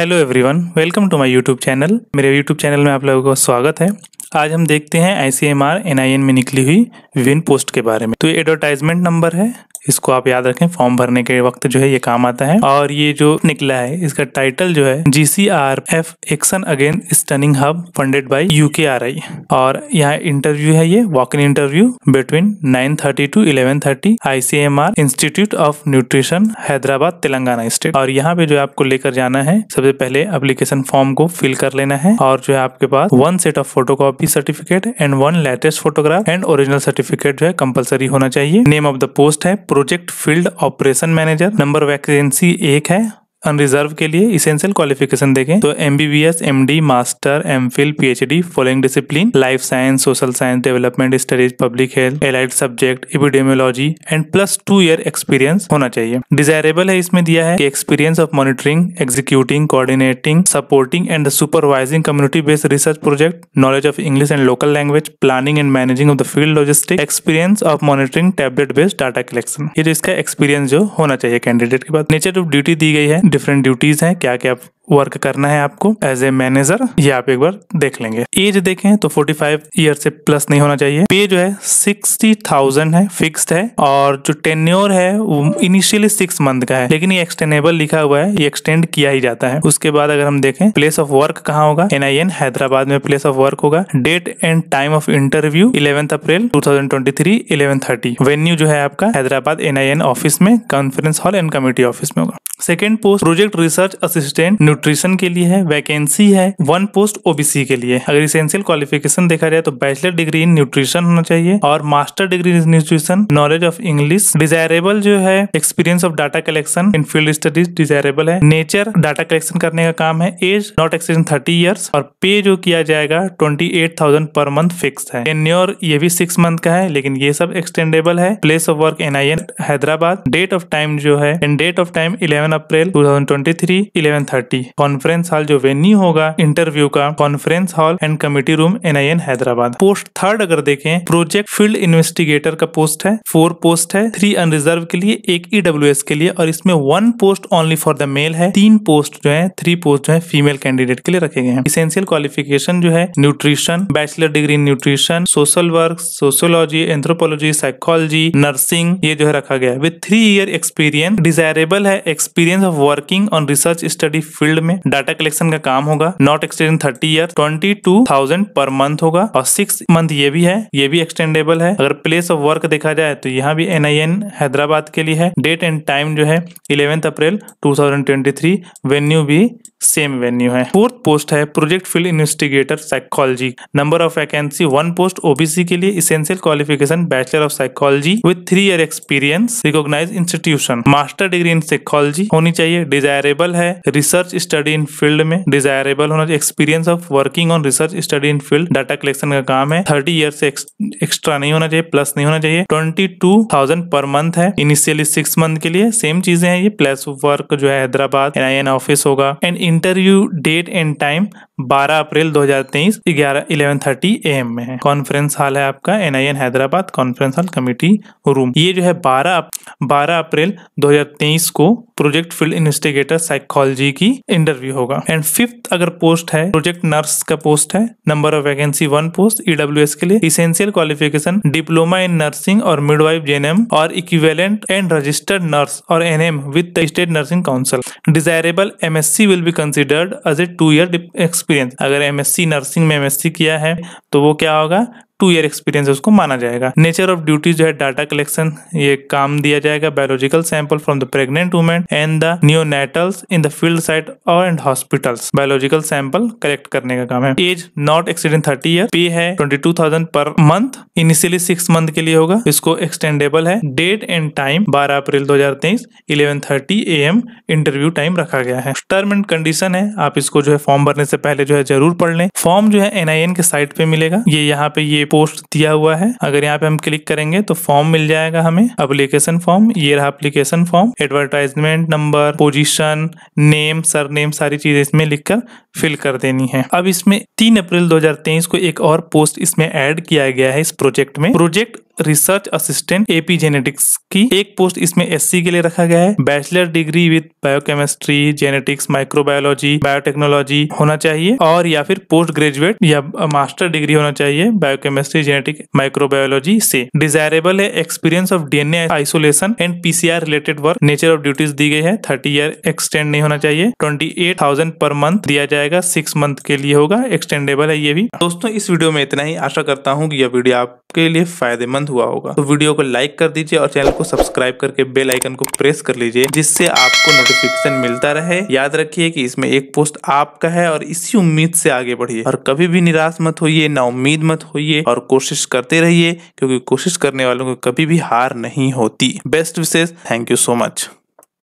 hello everyone welcome to my YouTube channel मेरे YouTube channel में आप लोगों का स्वागत है आज हम देखते हैं ICMR C N I N में निकली हुई विन पोस्ट के बारे में तो ये एडवर्टाइजमेंट नंबर है इसको आप याद रखें फॉर्म भरने के वक्त जो है ये काम आता है और ये जो निकला है इसका टाइटल जो है G C R F action again stunning hub funded by U K R I और यहाँ इंटरव्यू है ये walk in interview between nine thirty to eleven thirty I C M R institute of nutrition Hyderabad Telangana state और यहाँ पे जो है आपको लेकर जाना है सबसे पहले अप्लीकेशन फॉर्म को फिल कर लेना है और जो है आपके पास one set of photo copy certificate and one latest photograph and original certificate जो है कंपलसरी होना चाहिए नेम ऑफ द पोस्ट है project field operation manager number vacancy एक है अनरिजर्व के लिए इसेंशियल क्वालिफिकेशन देखें तो MBBS MD master MPhil PhD following discipline life science social science development studies public health allied subject epidemiology and plus two year experience होना चाहिए desirable है इसमें दिया है कि experience of monitoring executing coordinating supporting and supervising community based research project knowledge of English and local language planning and managing of the field logistic experience of monitoring tablet based data collection ये जो इसका experience जो होना चाहिए candidate के बाद nature of duty दी गई है डिफरेंट ड्यूटीज़ हैं क्या क्या वर्क करना है आपको एज ए मैनेजर ये आप एक बार देख लेंगे एज देखें तो 45 ईयर से प्लस नहीं होना चाहिए पे जो है 60,000 है फिक्स्ड है और जो टेन्योर है इनिशियली सिक्स मंथ का है लेकिन ये एक्सटेनेबल लिखा हुआ है ये एक्सटेंड किया ही जाता है उसके बाद अगर हम देखें प्लेस ऑफ वर्क कहाँ होगा एन हैदराबाद में प्लेस ऑफ वर्क होगा date and time of interview eleventh April two thousand twenty three eleven thirty venue जो है आपका हैदराबाद एन ऑफिस में conference hall and committee office में होगा second post project research assistant nutrition के लिए है वैकेंसी है वन पोस्ट ओबीसी के लिए अगर इसेंशियल क्वालिफिकेशन देखा जाए तो बैचलर डिग्री इन न्यूट्रिशन होना चाहिए और master degree in nutrition knowledge of English desirable जो है experience of data collection in field studies desirable है नेचर डाटा कलेक्शन करने का काम है age not exceeding thirty years और पे जो किया जाएगा twenty eight thousand per month fix है टेन्योर ये भी सिक्स मंथ का है लेकिन ये सब एक्सटेंडेबल है place of work in Hyderabad date of time जो है and date of time eleven April two thousand twenty three eleven thirty conference hall जो वेन्यू होगा इंटरव्यू का conference hall and committee room in Hyderabad post third अगर देखें project field investigator का post है four post है थ्री अनरिजर्व के लिए एक ईडब्ल्यू e के लिए और इसमें one post only for the mail है तीन पोस्ट जो है थ्री पोस्ट जो है फीमेल कैंडिडेट के लिए रखे गए हैं इसेंशियल क्वालिफिकेशन जो है nutrition bachelor degree in nutrition social work sociology anthropology psychology nursing ये जो है रखा गया है with three year experience desirable है experience of working on research study field field में डाटा कलेक्शन का काम होगा not extend thirty year twenty two thousand per month होगा और सिक्स मंथ ये भी है ये भी एक्सटेंडेबल है अगर प्लेस ऑफ वर्क देखा जाए तो यहाँ भी एन हैदराबाद के लिए है डेट एंड टाइम जो है इलेवेंथ अप्रैल टू वेन्यू भी सेम वेन्यू है फोर्थ पोस्ट है project field investigator psychology number of vacancy one post OBC के लिए essential qualification bachelor of psychology with three year experience recognise institution master degree in psychology होनी चाहिए desirable है research study in field में desirable होना चाहिए experience of working on research study in field data collection का काम है thirty year से एक्स्ट्रा नहीं होना चाहिए प्लस नहीं होना चाहिए twenty two thousand per month है इनिशियली सिक्स मंथ के लिए सेम चीजें हैं ये प्लस वर्क जो है हैदराबाद एन ऑफिस होगा and interview date and time 12 अप्रैल 2023 ग्यारह इलेवन थर्टी ए एम में है कॉन्फ्रेंस हॉल है आपका N I N Hyderabad conference hall committee room ये जो है 12 12 अप्रैल 2023 को प्रोजेक्ट फील्ड इन्वेस्टिगेटर साइकोलॉजी की इंटरव्यू होगा एंड फिफ्थ अगर पोस्ट है प्रोजेक्ट नर्स का पोस्ट है number of vacancy one post EW के लिए essential qualification diploma in nursing और मिडवाइफ एम और इक्विवेलेंट एंड रजिस्टर्ड नर्स और ANM with state nursing council desirable she will be considered as a two year experience experience अगर MSc nursing में MSc किया है तो वो क्या होगा टू ईयर एक्सपीरियंस है उसको माना जाएगा नेचर ऑफ ड्यूटी जो है डाटा कलेक्शन ये काम दिया जाएगा biological sample from the pregnant women and the neonatals in the field site और and hospitals biological sample collect करने का काम है age not exceeding thirty year pay है twenty two thousand per month initially six month के लिए होगा इसको एक्सटेंडेबल है डेट एंड टाइम बारह अप्रैल दो हजार तेईस eleven thirty a m interview time रखा गया है टर्म एंड कंडीशन है आप इसको जो है फॉर्म भरने से पहले जो है जरूर पढ़ लें फॉर्म जो है एनआईएन के साइट पे मिलेगा ये यहाँ पे ये पोस्ट दिया हुआ है अगर यहाँ पे हम क्लिक करेंगे तो फॉर्म मिल जाएगा हमें अप्लीकेशन फॉर्म ये रहा application form advertisement number position name sir सारी चीजें इसमें लिखकर फिल कर देनी है अब इसमें तीन अप्रैल दो को एक और पोस्ट इसमें ऐड किया गया है इस प्रोजेक्ट में project research assistant AP genetics की एक पोस्ट इसमें एससी के लिए रखा गया है bachelor degree with biochemistry genetics microbiology biotechnology होना चाहिए और या फिर पोस्ट ग्रेजुएट या मास्टर डिग्री होना चाहिए बायोकेमिस्ट्री जेनेटिक माइक्रोबायोलॉजी से डिजायरेबल है experience of DNA isolation and PCR related work nature of duties दी गई है थर्टी ईयर एक्सटेंड नहीं होना चाहिए twenty eight thousand per month दिया जाएगा सिक्स मंथ के लिए होगा एक्सटेंडेबल है ये भी दोस्तों इस वीडियो में इतना ही आशा करता हूँ कि यह वीडियो आपके लिए फायदेमंद हुआ होगा तो वीडियो को लाइक कर दीजिए और चैनल को सब्सक्राइब करके बेल आइकन को प्रेस कर लीजिए जिससे आपको नोटिफिकेशन मिलता रहे याद रखिए कि इसमें एक पोस्ट आपका है और इसी उम्मीद से आगे बढ़िए और कभी भी निराश मत होइए ना उम्मीद मत होइए और कोशिश करते रहिए क्योंकि कोशिश करने वालों को कभी भी हार नहीं होती बेस्ट विशेष थैंक यू सो मच